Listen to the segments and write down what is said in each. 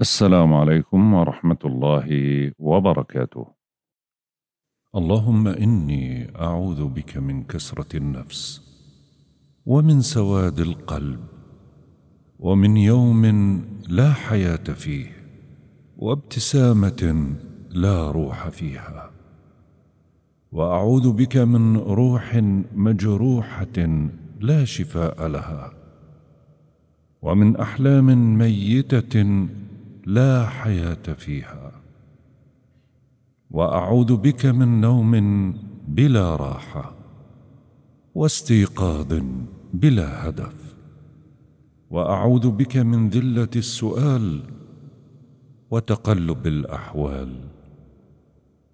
السلام عليكم ورحمة الله وبركاته. اللهم إني أعوذ بك من كسرة النفس، ومن سواد القلب، ومن يوم لا حياة فيه، وابتسامة لا روح فيها. وأعوذ بك من روح مجروحة لا شفاء لها، ومن أحلام ميتة لا حياه فيها واعوذ بك من نوم بلا راحه واستيقاظ بلا هدف واعوذ بك من ذله السؤال وتقلب الاحوال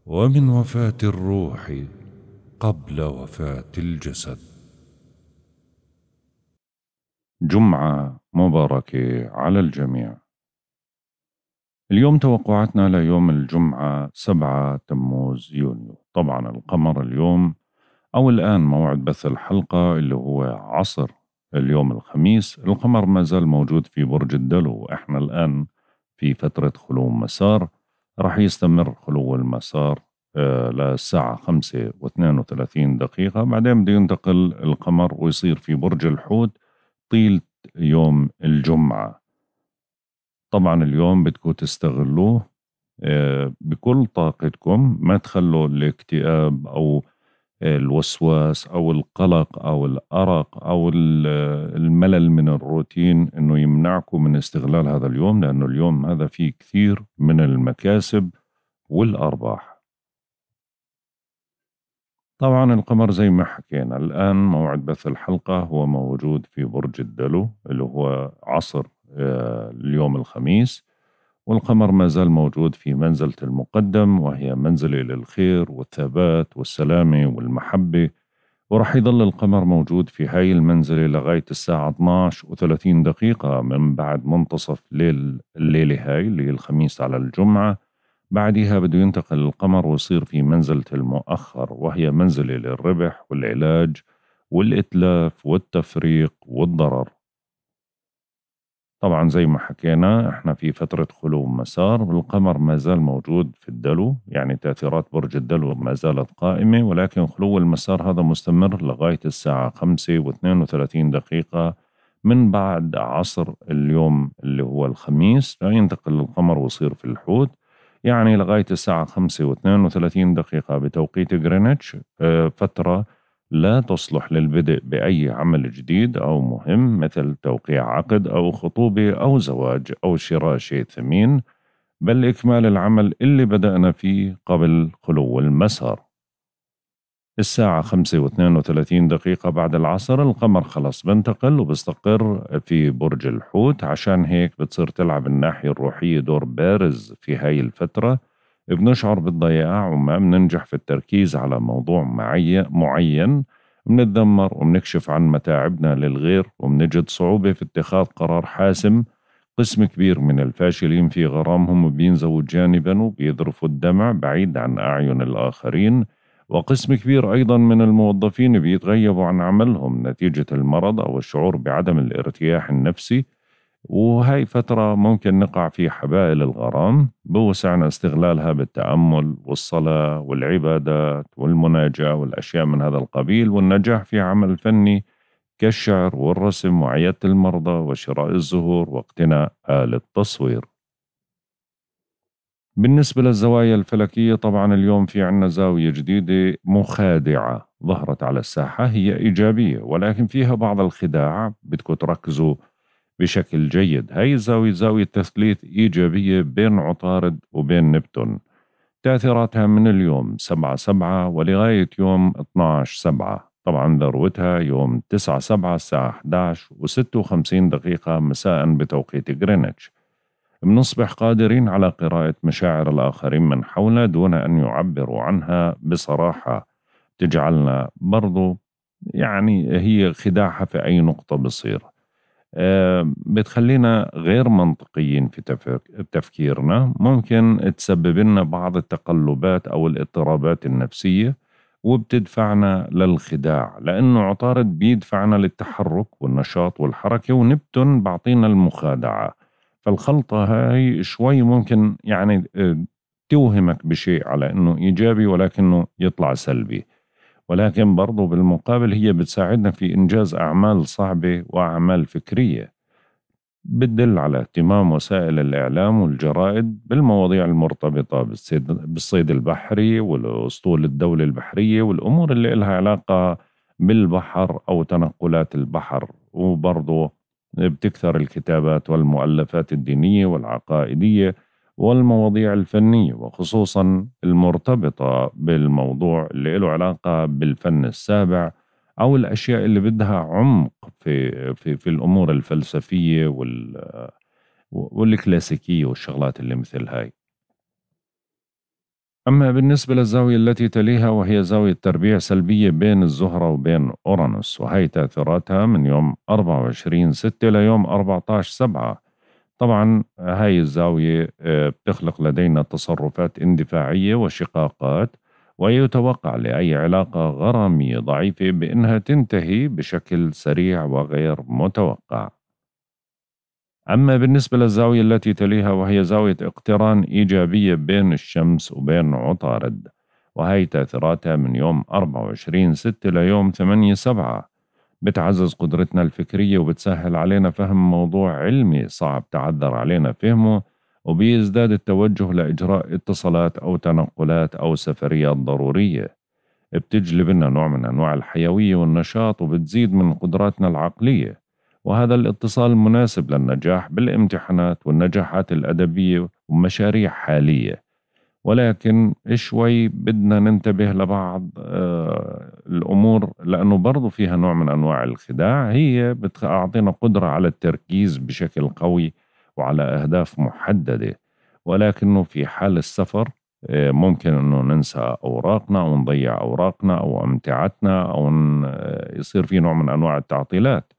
ومن وفاه الروح قبل وفاه الجسد جمعه مباركه على الجميع اليوم توقعاتنا ليوم الجمعة 7 تموز يونيو طبعا القمر اليوم أو الآن موعد بث الحلقة اللي هو عصر اليوم الخميس القمر ما زال موجود في برج الدلو وإحنا الآن في فترة خلو مسار راح يستمر خلو المسار آه، للساعة خمسة واثنين وثلاثين دقيقة بعدين بده ينتقل القمر ويصير في برج الحوت طيلة يوم الجمعة طبعا اليوم بدكم تستغلوه آه، بكل طاقتكم ما تخلوا الاكتئاب أو الوسواس أو القلق أو الأرق أو الملل من الروتين أنه يمنعكم من استغلال هذا اليوم لأنه اليوم هذا فيه كثير من المكاسب والأرباح طبعا القمر زي ما حكينا الآن موعد بث الحلقة هو موجود في برج الدلو اللي هو عصر آه، اليوم الخميس والقمر ما زال موجود في منزلة المقدم وهي منزلة للخير والثبات والسلامة والمحبة ورح يضل القمر موجود في هاي المنزلة لغاية الساعة 12 و 30 دقيقة من بعد منتصف ليل الليلة هاي اللي الخميس على الجمعة بعدها بده ينتقل القمر ويصير في منزلة المؤخر وهي منزلة للربح والعلاج والإتلاف والتفريق والضرر طبعا زي ما حكينا احنا في فترة خلو مسار والقمر ما زال موجود في الدلو يعني تأثيرات برج الدلو ما زالت قائمة ولكن خلو المسار هذا مستمر لغاية الساعة 5 و32 دقيقة من بعد عصر اليوم اللي هو الخميس ينتقل القمر ويصير في الحوت يعني لغاية الساعة 5 و32 دقيقة بتوقيت غرينتش آه، فترة لا تصلح للبدء بأي عمل جديد أو مهم مثل توقيع عقد أو خطوبة أو زواج أو شراء شيء ثمين بل إكمال العمل اللي بدأنا فيه قبل خلو المسار. الساعة 5 و32 دقيقة بعد العصر القمر خلص بنتقل وبستقر في برج الحوت عشان هيك بتصير تلعب الناحية الروحية دور بارز في هاي الفترة بنشعر بالضياع وما بننجح في التركيز على موضوع معين بنتذمر وبنكشف عن متاعبنا للغير وبنجد صعوبة في اتخاذ قرار حاسم قسم كبير من الفاشلين في غرامهم بينزوا جانبا وبيذرفوا الدمع بعيد عن أعين الآخرين وقسم كبير أيضا من الموظفين بيتغيبوا عن عملهم نتيجة المرض أو الشعور بعدم الارتياح النفسي وهي فترة ممكن نقع في حبائل الغرام بوسعنا استغلالها بالتأمل والصلاة والعبادات والمناجاة والأشياء من هذا القبيل والنجاح في عمل فني كالشعر والرسم وعيادة المرضى وشراء الزهور واقتناء آلة تصوير بالنسبة للزوايا الفلكية طبعا اليوم في عنا زاوية جديدة مخادعة ظهرت على الساحة هي إيجابية ولكن فيها بعض الخداع بدكم تركزوا بشكل جيد هاي الزاوية زاوية تثليث إيجابية بين عطارد وبين نبتون تأثيراتها من اليوم 7 7 ولغاية يوم 12 7 طبعا ذروتها يوم 9 7 الساعة 11 و56 دقيقة مساء بتوقيت غرينتش بنصبح قادرين على قراءة مشاعر الآخرين من حولنا دون أن يعبروا عنها بصراحة تجعلنا برضو يعني هي خداعها في أي نقطة بصير آه، بتخلينا غير منطقيين في تفكيرنا ممكن تسبب لنا بعض التقلبات أو الاضطرابات النفسية وبتدفعنا للخداع لأنه عطارد بيدفعنا للتحرك والنشاط والحركة ونبتون بعطينا المخادعة فالخلطة هاي شوي ممكن يعني آه، توهمك بشيء على أنه إيجابي ولكنه يطلع سلبي ولكن برضو بالمقابل هي بتساعدنا في إنجاز أعمال صعبة وأعمال فكرية بتدل على اهتمام وسائل الإعلام والجرائد بالمواضيع المرتبطة بالصيد, بالصيد البحري والأسطول الدولة البحرية والأمور اللي إلها علاقة بالبحر أو تنقلات البحر وبرضه بتكثر الكتابات والمؤلفات الدينية والعقائدية والمواضيع الفنية وخصوصا المرتبطة بالموضوع اللي له علاقة بالفن السابع أو الأشياء اللي بدها عمق في, في, في الأمور الفلسفية وال والكلاسيكية والشغلات اللي مثل هاي أما بالنسبة للزاوية التي تليها وهي زاوية تربيع سلبية بين الزهرة وبين أورانوس وهي تأثيراتها من يوم 24 6 ليوم 14 7 طبعا هاي الزاوية آه، بتخلق لدينا تصرفات اندفاعية وشقاقات ويتوقع لأي علاقة غرامية ضعيفة بأنها تنتهي بشكل سريع وغير متوقع أما بالنسبة للزاوية التي تليها وهي زاوية اقتران إيجابية بين الشمس وبين عطارد وهي تأثيراتها من يوم 24 6 ليوم 8 7 بتعزز قدرتنا الفكرية وبتسهل علينا فهم موضوع علمي صعب تعذر علينا فهمه وبيزداد التوجه لإجراء اتصالات أو تنقلات أو سفريات ضرورية بتجلب لنا نوع من أنواع الحيوية والنشاط وبتزيد من قدراتنا العقلية وهذا الاتصال مناسب للنجاح بالامتحانات والنجاحات الأدبية ومشاريع حالية ولكن شوي بدنا ننتبه لبعض آه، الأمور لأنه برضو فيها نوع من أنواع الخداع هي بتعطينا قدرة على التركيز بشكل قوي وعلى أهداف محددة ولكنه في حال السفر آه، ممكن أنه ننسى أوراقنا ونضيع أوراقنا أو أمتعتنا أو آه، يصير في نوع من أنواع التعطيلات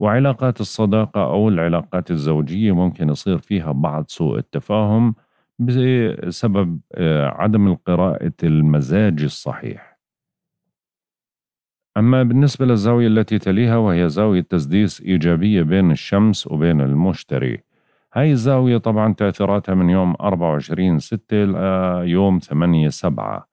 وعلاقات الصداقة أو العلاقات الزوجية ممكن يصير فيها بعض سوء التفاهم بسبب آه، عدم قراءة المزاج الصحيح أما بالنسبة للزاوية التي تليها وهي زاوية تسديس إيجابية بين الشمس وبين المشتري هاي الزاوية طبعا تأثيراتها من يوم 24 6 ليوم 8 7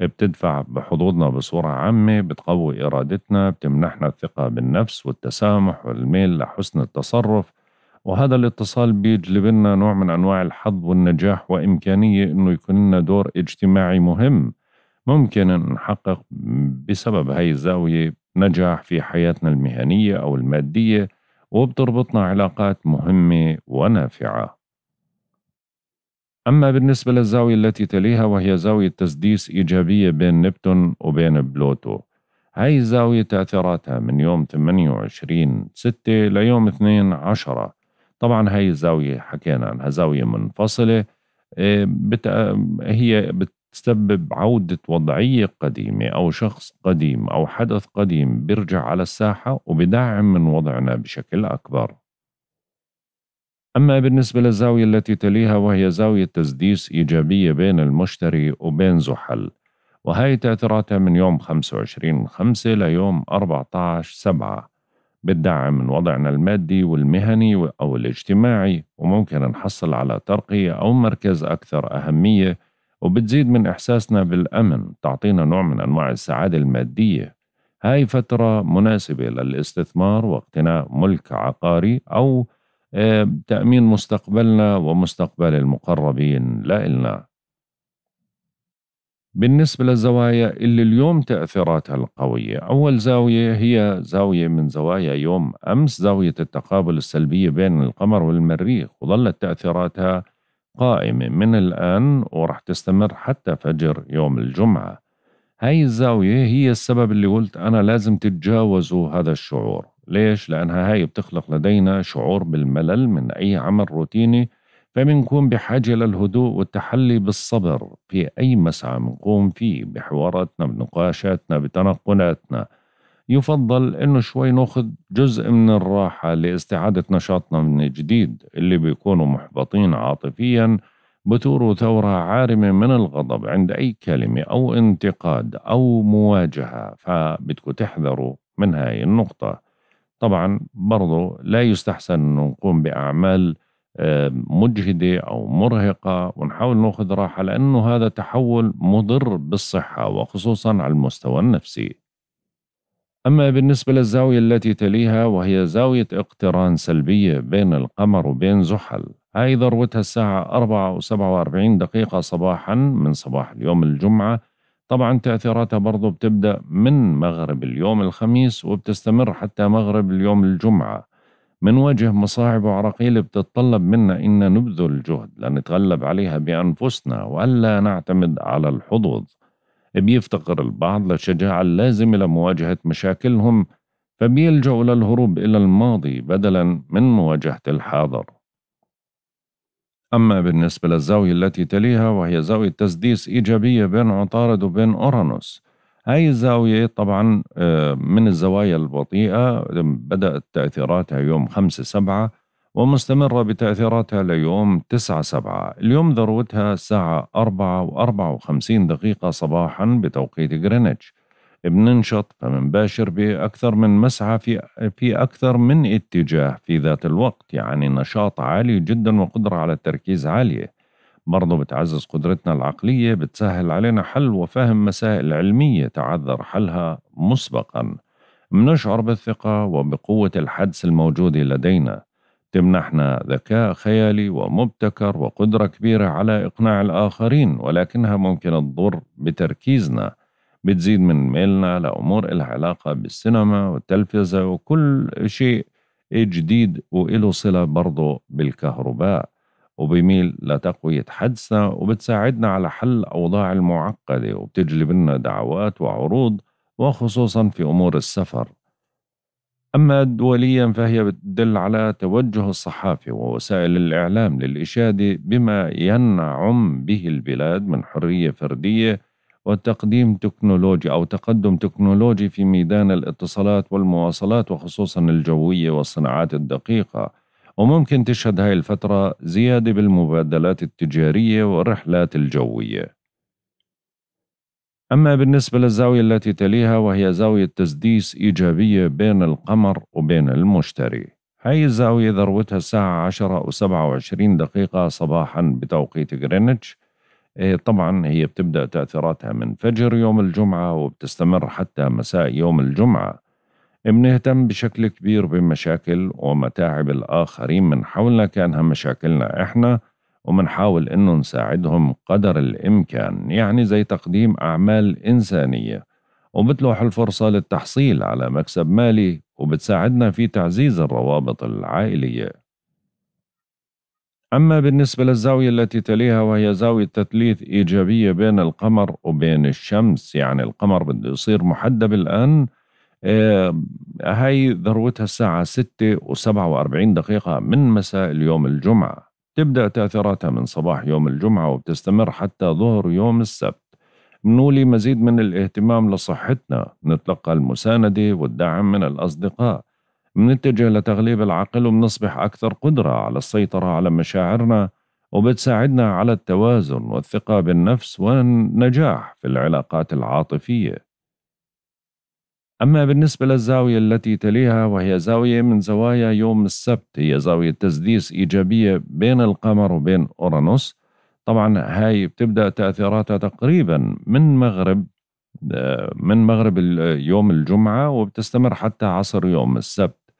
بتدفع بحظوظنا بصورة عامة بتقوي إرادتنا بتمنحنا الثقة بالنفس والتسامح والميل لحسن التصرف وهذا الاتصال بيجلب لنا نوع من أنواع الحظ والنجاح وإمكانية أنه يكون لنا دور اجتماعي مهم ممكن نحقق بسبب هاي الزاوية نجاح في حياتنا المهنية أو المادية وبتربطنا علاقات مهمة ونافعة أما بالنسبة للزاوية التي تليها وهي زاوية تسديس إيجابية بين نبتون وبين بلوتو هاي الزاوية تأثيراتها من يوم 28 6 ليوم 2 10 طبعا هاي الزاوية حكينا عنها زاوية منفصلة آه، آه، هي بتسبب عودة وضعية قديمة أو شخص قديم أو حدث قديم بيرجع على الساحة وبدعم من وضعنا بشكل أكبر أما بالنسبة للزاوية التي تليها وهي زاوية تسديس إيجابية بين المشتري وبين زحل وهي تأثيراتها من يوم 25 5 ليوم 14 7 بتدعم وضعنا المادي والمهني أو الاجتماعي وممكن نحصل على ترقية أو مركز أكثر أهمية وبتزيد من إحساسنا بالأمن تعطينا نوع من أنواع السعادة المادية هاي فترة مناسبة للاستثمار واقتناء ملك عقاري أو آه، تأمين مستقبلنا ومستقبل المقربين لإلنا بالنسبة للزوايا اللي اليوم تأثيراتها القوية أول زاوية هي زاوية من زوايا يوم أمس زاوية التقابل السلبية بين القمر والمريخ وظلت تأثيراتها قائمة من الآن ورح تستمر حتى فجر يوم الجمعة هاي الزاوية هي السبب اللي قلت أنا لازم تتجاوزوا هذا الشعور ليش؟ لأنها هاي بتخلق لدينا شعور بالملل من أي عمل روتيني فبنكون بحاجة للهدوء والتحلي بالصبر في أي مسعى منقوم فيه بحواراتنا بنقاشاتنا بتنقلاتنا يفضل إنه شوي ناخذ جزء من الراحة لاستعادة نشاطنا من جديد اللي بيكونوا محبطين عاطفيا بتوروا ثورة عارمة من الغضب عند أي كلمة أو انتقاد أو مواجهة فبدكم تحذروا من هاي النقطة طبعا برضو لا يستحسن أن نقوم بأعمال آه، مجهدة أو مرهقة ونحاول ناخذ راحة لأنه هذا تحول مضر بالصحة وخصوصا على المستوى النفسي أما بالنسبة للزاوية التي تليها وهي زاوية اقتران سلبية بين القمر وبين زحل هاي ذروتها الساعة 4 و 47 دقيقة صباحا من صباح اليوم الجمعة طبعا تأثيراتها برضو بتبدأ من مغرب اليوم الخميس وبتستمر حتى مغرب اليوم الجمعة منواجه مصاعب وعراقيل بتتطلب منا إن نبذل جهد لنتغلب عليها بأنفسنا وألا نعتمد على الحظوظ بيفتقر البعض للشجاعة اللازمة لمواجهة مشاكلهم فبيلجأوا للهروب إلى الماضي بدلا من مواجهة الحاضر أما بالنسبة للزاوية التي تليها وهي زاوية تسديس إيجابية بين عطارد وبين أورانوس هاي الزاوية طبعا آه، من الزوايا البطيئة بدأت تأثيراتها يوم خمسة سبعة ومستمرة بتأثيراتها ليوم تسعة سبعة اليوم ذروتها الساعة أربعة وأربعة وخمسين دقيقة صباحا بتوقيت غرينتش بننشط فمنباشر بأكثر من مسعى في, في أكثر من اتجاه في ذات الوقت يعني نشاط عالي جدا وقدرة على التركيز عالية برضه بتعزز قدرتنا العقلية بتسهل علينا حل وفهم مسائل علمية تعذر حلها مسبقا منشعر بالثقة وبقوة الحدس الموجود لدينا تمنحنا ذكاء خيالي ومبتكر وقدرة كبيرة على إقناع الآخرين ولكنها ممكن تضر بتركيزنا بتزيد من ميلنا لأمور إلها علاقة بالسينما والتلفزة وكل شيء جديد وإله صلة برضه بالكهرباء وبيميل لتقوية حدسنا وبتساعدنا على حل الأوضاع المعقدة وبتجلب لنا دعوات وعروض وخصوصا في أمور السفر أما دوليا فهي بتدل على توجه الصحافة ووسائل الإعلام للإشادة بما ينعم به البلاد من حرية فردية وتقديم تكنولوجيا أو تقدم تكنولوجي في ميدان الاتصالات والمواصلات وخصوصا الجوية والصناعات الدقيقة وممكن تشهد هاي الفترة زيادة بالمبادلات التجارية والرحلات الجوية أما بالنسبة للزاوية التي تليها وهي زاوية تسديس إيجابية بين القمر وبين المشتري هاي الزاوية ذروتها الساعة 10 و 27 دقيقة صباحا بتوقيت غرينتش إيه، طبعا هي بتبدأ تأثيراتها من فجر يوم الجمعة وبتستمر حتى مساء يوم الجمعة بنهتم بشكل كبير بمشاكل ومتاعب الآخرين من حولنا كأنها مشاكلنا إحنا ومنحاول إنه نساعدهم قدر الإمكان يعني زي تقديم أعمال إنسانية وبتلوح الفرصة للتحصيل على مكسب مالي وبتساعدنا في تعزيز الروابط العائلية أما بالنسبة للزاوية التي تليها وهي زاوية تثليث إيجابية بين القمر وبين الشمس يعني القمر بده يصير محدب الآن هاي ذروتها الساعة 6 و47 دقيقة من مساء اليوم الجمعة تبدأ تأثيراتها من صباح يوم الجمعة وبتستمر حتى ظهر يوم السبت منولي مزيد من الاهتمام لصحتنا نتلقى المساندة والدعم من الأصدقاء منتجه لتغليب العقل وبنصبح أكثر قدرة على السيطرة على مشاعرنا وبتساعدنا على التوازن والثقة بالنفس والنجاح في العلاقات العاطفية أما بالنسبة للزاوية التي تليها وهي زاوية من زوايا يوم السبت هي زاوية تسديس إيجابية بين القمر وبين أورانوس طبعا هاي بتبدأ تأثيراتها تقريبا من مغرب آه، من مغرب يوم الجمعة وبتستمر حتى عصر يوم السبت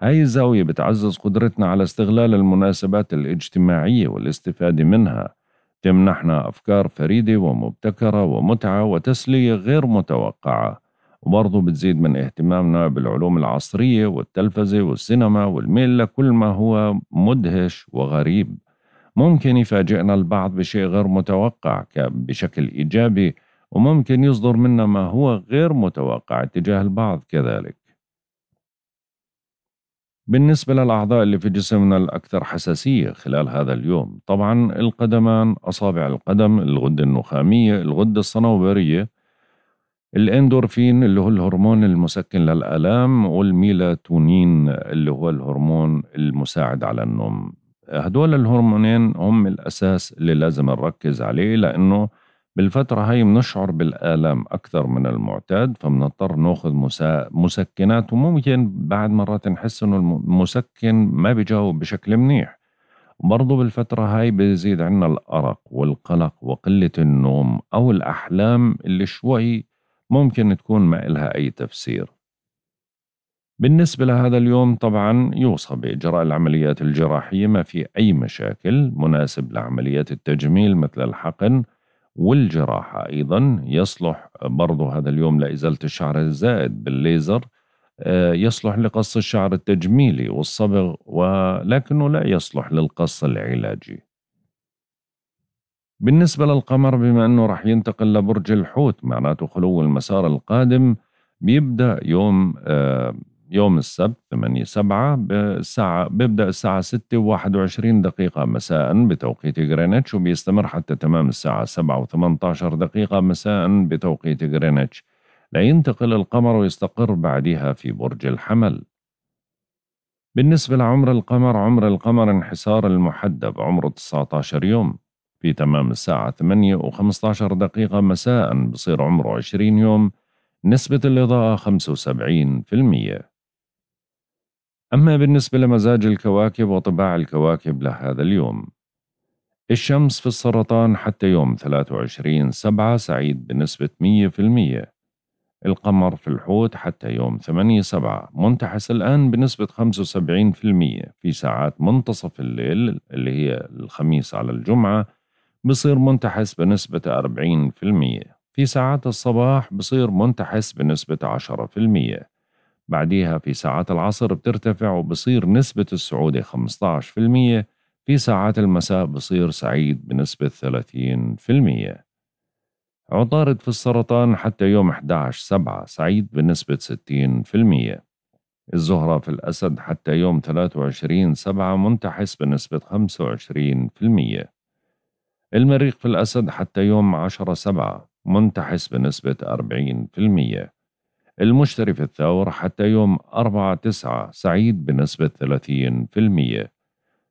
هاي الزاوية بتعزز قدرتنا على استغلال المناسبات الاجتماعية والاستفادة منها تمنحنا أفكار فريدة ومبتكرة ومتعة وتسلية غير متوقعة وبرضه بتزيد من اهتمامنا بالعلوم العصرية والتلفزة والسينما والميل لكل ما هو مدهش وغريب ممكن يفاجئنا البعض بشيء غير متوقع بشكل إيجابي وممكن يصدر منا ما هو غير متوقع تجاه البعض كذلك بالنسبة للأعضاء اللي في جسمنا الأكثر حساسية خلال هذا اليوم طبعا القدمان أصابع القدم الغدة النخامية الغدة الصنوبرية الاندورفين اللي هو الهرمون المسكن للالام والميلاتونين اللي هو الهرمون المساعد على النوم هدول الهرمونين هم الاساس اللي لازم نركز عليه لانه بالفترة هاي بنشعر بالآلام أكثر من المعتاد فبنضطر ناخذ مسكنات وممكن بعد مرات نحس إنه المسكن ما بيجاوب بشكل منيح برضو بالفترة هاي بيزيد عنا الأرق والقلق وقلة النوم أو الأحلام اللي شوي ممكن تكون ما إلها أي تفسير بالنسبة لهذا اليوم طبعا يوصى بإجراء العمليات الجراحية ما في أي مشاكل مناسب لعمليات التجميل مثل الحقن والجراحة أيضا يصلح برضه هذا اليوم لإزالة الشعر الزائد بالليزر آه، يصلح لقص الشعر التجميلي والصبغ ولكنه لا يصلح للقص العلاجي بالنسبة للقمر بما أنه راح ينتقل لبرج الحوت معناته خلو المسار القادم بيبدأ يوم آه، يوم السبت 8 7 بالساعة بيبدأ الساعة ستة وواحد وعشرين دقيقة مساء بتوقيت غرينتش وبيستمر حتى تمام الساعة سبعة وثمنتاشر دقيقة مساء بتوقيت غرينتش لينتقل القمر ويستقر بعدها في برج الحمل بالنسبة لعمر القمر عمر القمر انحسار المحدب عمره 19 يوم في تمام الساعة 8 و15 دقيقة مساء بصير عمره 20 يوم نسبة الإضاءة 75% أما بالنسبة لمزاج الكواكب وطباع الكواكب لهذا اليوم الشمس في السرطان حتى يوم 23 سبعة سعيد بنسبة 100% القمر في الحوت حتى يوم 8 سبعة منتحس الآن بنسبة 75% في ساعات منتصف الليل اللي هي الخميس على الجمعة بصير منتحس بنسبة 40% في ساعات الصباح بصير منتحس بنسبة 10% بعديها في ساعات العصر بترتفع وبصير نسبة السعودة 15% في ساعات المساء بصير سعيد بنسبة 30% عطارد في السرطان حتى يوم 11 سبعة سعيد بنسبة 60% الزهرة في الأسد حتى يوم 23 سبعة منتحس بنسبة 25% المريخ في الأسد حتى يوم 10 سبعة منتحس بنسبة 40% المشتري في الثور حتى يوم 4 تسعة سعيد بنسبة 30%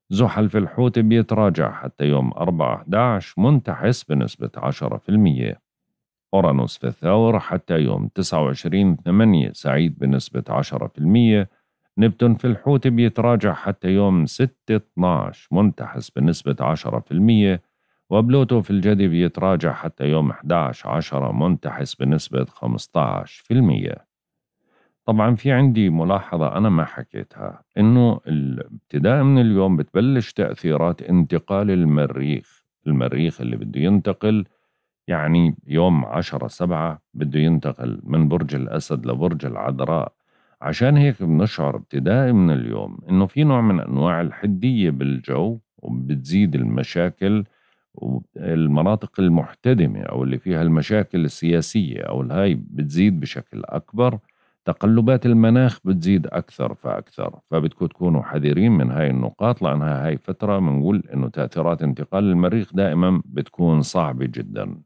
زحل في الحوت بيتراجع حتى يوم 4 11 منتحس بنسبة 10% أورانوس في الثور حتى يوم 29 8 سعيد بنسبة 10% نبتون في الحوت بيتراجع حتى يوم 6 12 منتحس بنسبة 10% وبلوتو في الجدي بيتراجع حتى يوم 11 عشرة منتحس بنسبة 15% طبعا في عندي ملاحظة أنا ما حكيتها إنه ابتداء من اليوم بتبلش تأثيرات انتقال المريخ المريخ اللي بده ينتقل يعني يوم عشرة سبعة بده ينتقل من برج الأسد لبرج العذراء عشان هيك بنشعر ابتداء من اليوم إنه في نوع من أنواع الحدية بالجو وبتزيد المشاكل المناطق المحتدمة أو اللي فيها المشاكل السياسية أو الهاي بتزيد بشكل أكبر تقلبات المناخ بتزيد أكثر فأكثر فبدكم تكونوا حذرين من هاي النقاط لأنها هاي فترة بنقول إنه تأثيرات انتقال المريخ دائما بتكون صعبة جدا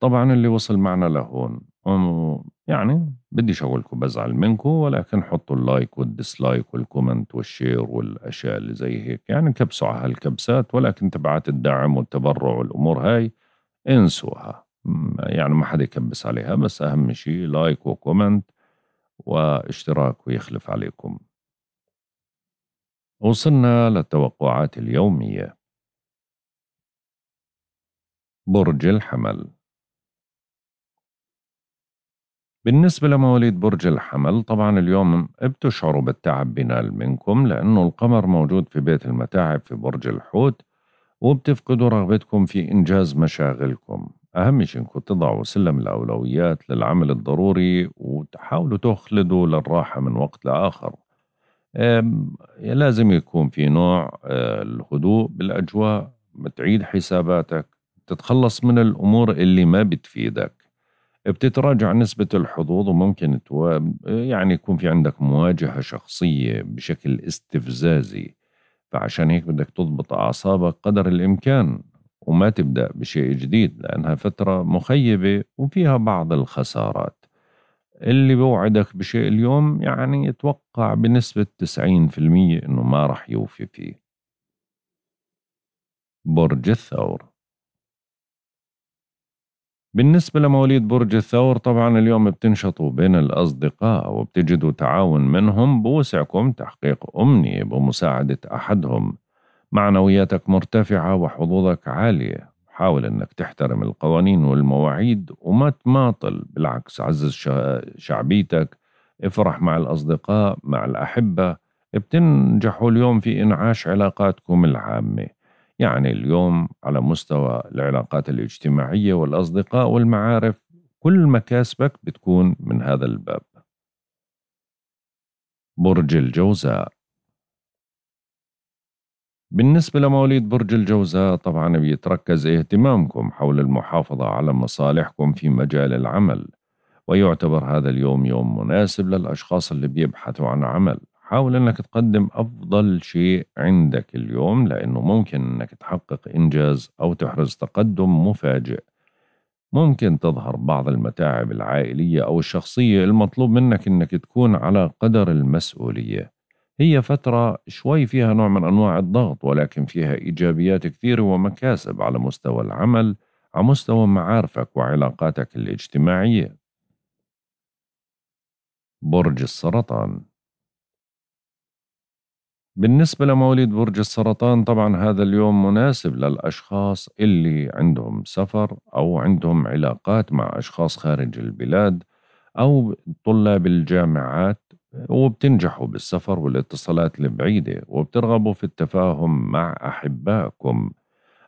طبعا اللي وصل معنا لهون يعني بديش أقولكم بزعل منكم ولكن حطوا اللايك والديسلايك والكومنت والشير والأشياء اللي زي هيك يعني كبسوا على هالكبسات ولكن تبعات الدعم والتبرع والأمور هاي انسوها يعني ما حدا يكبس عليها بس أهم شيء لايك وكومنت واشتراك ويخلف عليكم وصلنا للتوقعات اليومية برج الحمل بالنسبة لمواليد برج الحمل طبعا اليوم بتشعروا بالتعب بينال منكم لأنه القمر موجود في بيت المتاعب في برج الحوت وبتفقدوا رغبتكم في إنجاز مشاغلكم أهم شيء إنكم تضعوا سلم الأولويات للعمل الضروري وتحاولوا تخلدوا للراحة من وقت لآخر لازم يكون في نوع آه، الهدوء بالأجواء بتعيد حساباتك تتخلص من الأمور اللي ما بتفيدك بتتراجع نسبة الحظوظ وممكن تو... يعني يكون في عندك مواجهة شخصية بشكل استفزازي فعشان هيك بدك تضبط أعصابك قدر الإمكان وما تبدأ بشيء جديد لأنها فترة مخيبة وفيها بعض الخسارات اللي بوعدك بشيء اليوم يعني يتوقع بنسبة 90% إنه ما رح يوفي فيه برج الثور بالنسبة لمواليد برج الثور طبعا اليوم بتنشطوا بين الأصدقاء وبتجدوا تعاون منهم بوسعكم تحقيق أمنية بمساعدة أحدهم معنوياتك مرتفعة وحظوظك عالية حاول أنك تحترم القوانين والمواعيد وما تماطل بالعكس عزز شعبيتك افرح مع الأصدقاء مع الأحبة بتنجحوا اليوم في إنعاش علاقاتكم العامة يعني اليوم على مستوى العلاقات الاجتماعية والأصدقاء والمعارف كل مكاسبك بتكون من هذا الباب برج الجوزاء بالنسبة لمواليد برج الجوزاء طبعا بيتركز اهتمامكم حول المحافظة على مصالحكم في مجال العمل ويعتبر هذا اليوم يوم مناسب للأشخاص اللي بيبحثوا عن عمل حاول انك تقدم افضل شيء عندك اليوم لانه ممكن انك تحقق انجاز او تحرز تقدم مفاجئ ممكن تظهر بعض المتاعب العائليه او الشخصيه المطلوب منك انك تكون على قدر المسؤوليه هي فتره شوي فيها نوع من انواع الضغط ولكن فيها ايجابيات كثيره ومكاسب على مستوى العمل على مستوى معارفك وعلاقاتك الاجتماعيه برج السرطان بالنسبة لمواليد برج السرطان طبعا هذا اليوم مناسب للأشخاص اللي عندهم سفر أو عندهم علاقات مع أشخاص خارج البلاد أو طلاب الجامعات وبتنجحوا بالسفر والاتصالات البعيدة وبترغبوا في التفاهم مع أحبائكم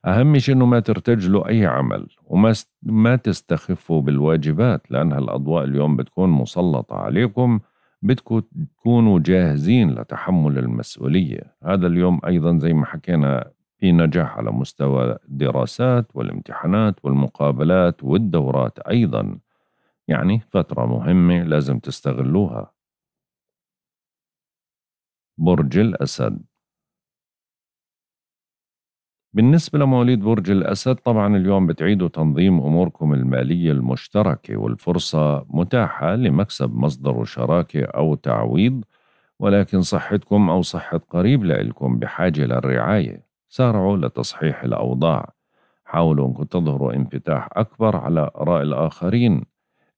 أهم شيء أنه ما ترتجلوا أي عمل وما ما تستخفوا بالواجبات لأنها الأضواء اليوم بتكون مسلطة عليكم بدكم تكونوا جاهزين لتحمل المسؤولية هذا اليوم أيضا زي ما حكينا في نجاح على مستوى الدراسات والامتحانات والمقابلات والدورات أيضا يعني فترة مهمة لازم تستغلوها برج الأسد بالنسبة لمواليد برج الأسد طبعا اليوم بتعيدوا تنظيم أموركم المالية المشتركة والفرصة متاحة لمكسب مصدر شراكة أو تعويض ولكن صحتكم أو صحة قريب لإلكم بحاجة للرعاية سارعوا لتصحيح الأوضاع حاولوا أنكم تظهروا انفتاح أكبر على آراء الآخرين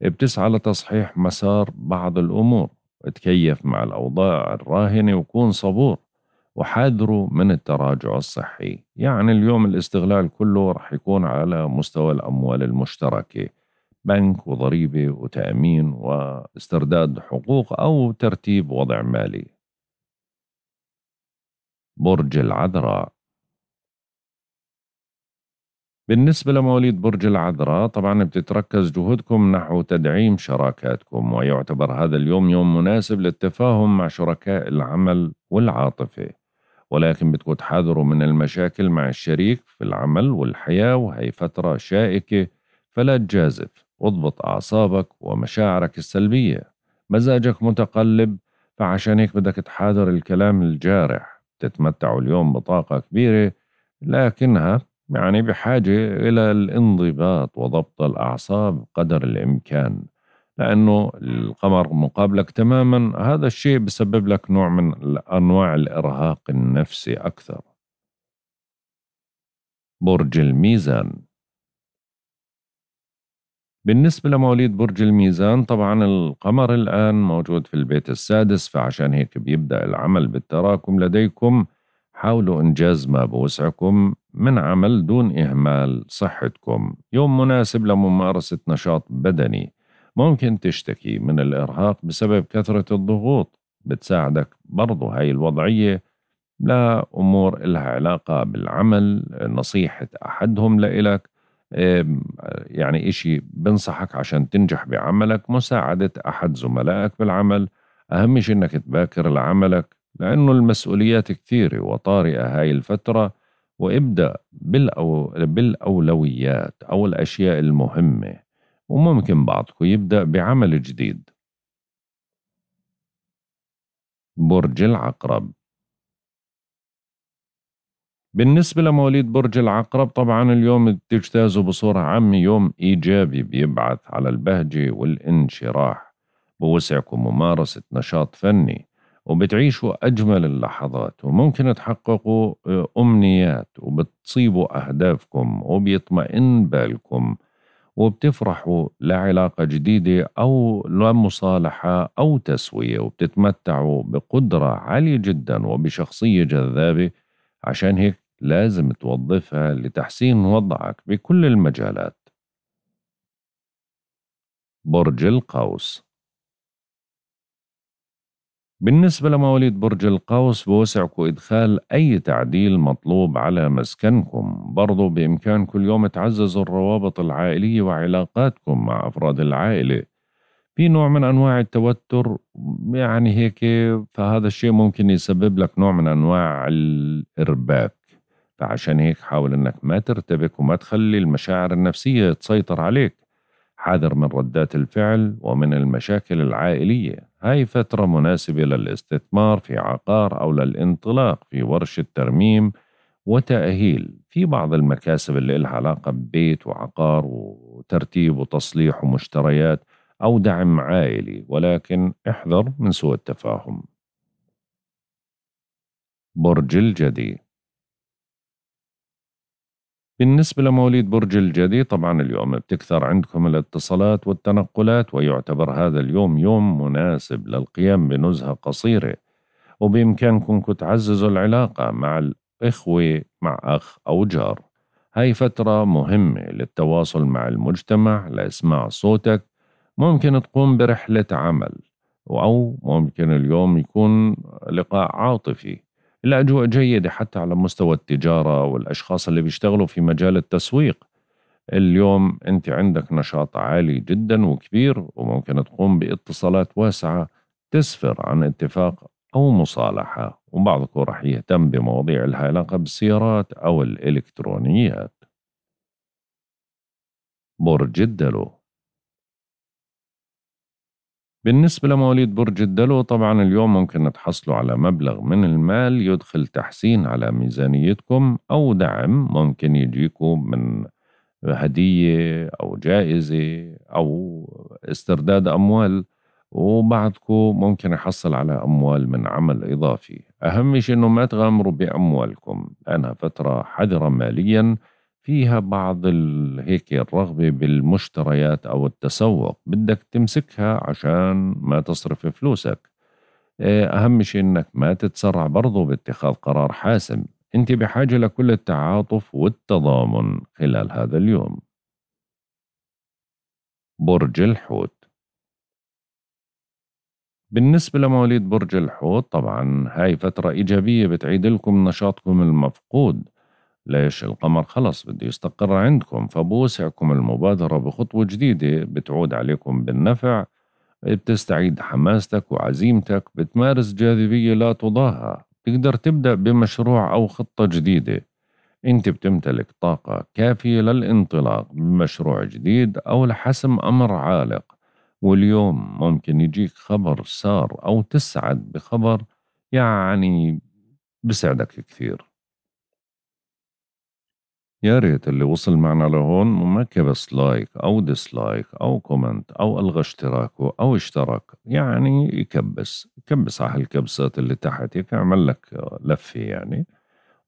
بتسعى لتصحيح مسار بعض الأمور اتكيف مع الأوضاع الراهنة وكون صبور وحذروا من التراجع الصحي يعني اليوم الاستغلال كله رح يكون على مستوى الأموال المشتركة بنك وضريبة وتأمين واسترداد حقوق أو ترتيب وضع مالي برج العذراء بالنسبة لمواليد برج العذراء طبعا بتتركز جهودكم نحو تدعيم شراكاتكم ويعتبر هذا اليوم يوم مناسب للتفاهم مع شركاء العمل والعاطفة ولكن بدكم تحذروا من المشاكل مع الشريك في العمل والحياة وهي فترة شائكة فلا تجازف واضبط أعصابك ومشاعرك السلبية مزاجك متقلب فعشان هيك بدك تحاذر الكلام الجارح تتمتعوا اليوم بطاقة كبيرة لكنها يعني بحاجة إلى الانضباط وضبط الأعصاب قدر الإمكان لأنه القمر مقابلك تماما هذا الشيء بسبب لك نوع من أنواع الإرهاق النفسي أكثر برج الميزان بالنسبة لمواليد برج الميزان طبعا القمر الآن موجود في البيت السادس فعشان هيك بيبدأ العمل بالتراكم لديكم حاولوا إنجاز ما بوسعكم من عمل دون إهمال صحتكم يوم مناسب لممارسة نشاط بدني ممكن تشتكي من الإرهاق بسبب كثرة الضغوط بتساعدك برضو هاي الوضعية لأمور إلها علاقة بالعمل نصيحة أحدهم لإلك يعني إشي بنصحك عشان تنجح بعملك مساعدة أحد زملائك بالعمل أهم شيء إنك تباكر لعملك لأنه المسؤوليات كثيرة وطارئة هاي الفترة وابدأ بالأو بالأولويات أو الأشياء المهمة وممكن بعضكم يبدأ بعمل جديد برج العقرب بالنسبة لمواليد برج العقرب طبعا اليوم تجتازوا بصورة عامة يوم إيجابي بيبعث على البهجة والانشراح بوسعكم ممارسة نشاط فني وبتعيشوا أجمل اللحظات وممكن تحققوا آه، أمنيات وبتصيبوا أهدافكم وبيطمئن بالكم وبتفرحوا لعلاقة جديدة أو لمصالحة أو تسوية وبتتمتعوا بقدرة عالية جدا وبشخصية جذابة عشان هيك لازم توظفها لتحسين وضعك بكل المجالات برج القوس بالنسبة لمواليد برج القوس بوسعكم إدخال أي تعديل مطلوب على مسكنكم برضو بإمكانكم اليوم تعززوا الروابط العائلية وعلاقاتكم مع أفراد العائلة في نوع من أنواع التوتر يعني هيك فهذا الشيء ممكن يسبب لك نوع من أنواع الإرباك فعشان هيك حاول أنك ما ترتبك وما تخلي المشاعر النفسية تسيطر عليك حاذر من ردات الفعل ومن المشاكل العائليه هاي فترة مناسبة للاستثمار في عقار أو للانطلاق في ورشة ترميم وتأهيل في بعض المكاسب اللي لها علاقة ببيت وعقار وترتيب وتصليح ومشتريات أو دعم عائلي ولكن احذر من سوء التفاهم برج الجدي بالنسبة لمواليد برج الجدي طبعا اليوم بتكثر عندكم الاتصالات والتنقلات ويعتبر هذا اليوم يوم مناسب للقيام بنزهة قصيرة وبإمكانكم تعززوا العلاقة مع الإخوة مع أخ أو جار هاي فترة مهمة للتواصل مع المجتمع لإسماع صوتك ممكن تقوم برحلة عمل أو ممكن اليوم يكون لقاء عاطفي الأجواء جيدة حتى على مستوى التجارة والأشخاص اللي بيشتغلوا في مجال التسويق اليوم أنت عندك نشاط عالي جدا وكبير وممكن تقوم باتصالات واسعة تسفر عن اتفاق أو مصالحة وبعضكم رح يهتم بمواضيع لها علاقة بالسيارات أو الإلكترونيات برج الدلو بالنسبة لمواليد برج الدلو طبعا اليوم ممكن تحصلوا على مبلغ من المال يدخل تحسين على ميزانيتكم أو دعم ممكن يجيكم من هدية أو جائزة أو استرداد أموال وبعدكم ممكن يحصل على أموال من عمل إضافي أهم شيء أنه ما تغامروا بأموالكم لأنها فترة حذرة مالياً فيها بعض هيك الرغبة بالمشتريات أو التسوق بدك تمسكها عشان ما تصرف فلوسك آه، أهم شيء إنك ما تتسرع برضو باتخاذ قرار حاسم أنت بحاجة لكل التعاطف والتضامن خلال هذا اليوم برج الحوت بالنسبة لمواليد برج الحوت طبعا هاي فترة إيجابية بتعيد لكم نشاطكم المفقود ليش القمر خلص بده يستقر عندكم فبوسعكم المبادرة بخطوة جديدة بتعود عليكم بالنفع بتستعيد حماستك وعزيمتك بتمارس جاذبية لا تضاهى تقدر تبدأ بمشروع أو خطة جديدة أنت بتمتلك طاقة كافية للانطلاق بمشروع جديد أو لحسم أمر عالق واليوم ممكن يجيك خبر سار أو تسعد بخبر يعني بسعدك كثير يا ريت اللي وصل معنا لهون ما كبس لايك أو ديسلايك أو كومنت أو ألغى اشتراكه أو اشترك يعني يكبس كبس على هالكبسات اللي تحت هيك اعمل لك لفة يعني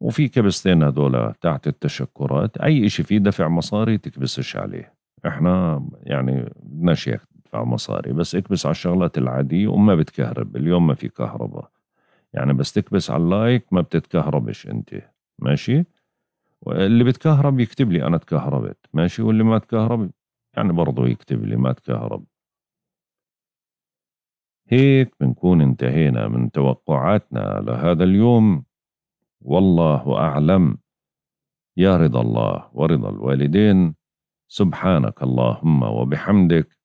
وفي كبستين هذول تحت التشكرات أي إشي فيه دفع مصاري تكبسش عليه احنا يعني بدناش اياك تدفع مصاري بس اكبس على الشغلات العادية وما بتكهرب اليوم ما في كهرباء يعني بس تكبس على اللايك ما بتتكهربش انت ماشي اللي بتكهرب يكتب لي انا تكهربت ماشي واللي ما تكهرب يعني برضه يكتب لي ما تكهرب هيك بنكون انتهينا من توقعاتنا لهذا اليوم والله اعلم يا رضا الله ورضا الوالدين سبحانك اللهم وبحمدك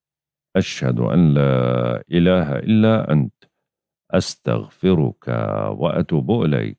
اشهد ان لا اله الا انت استغفرك واتوب اليك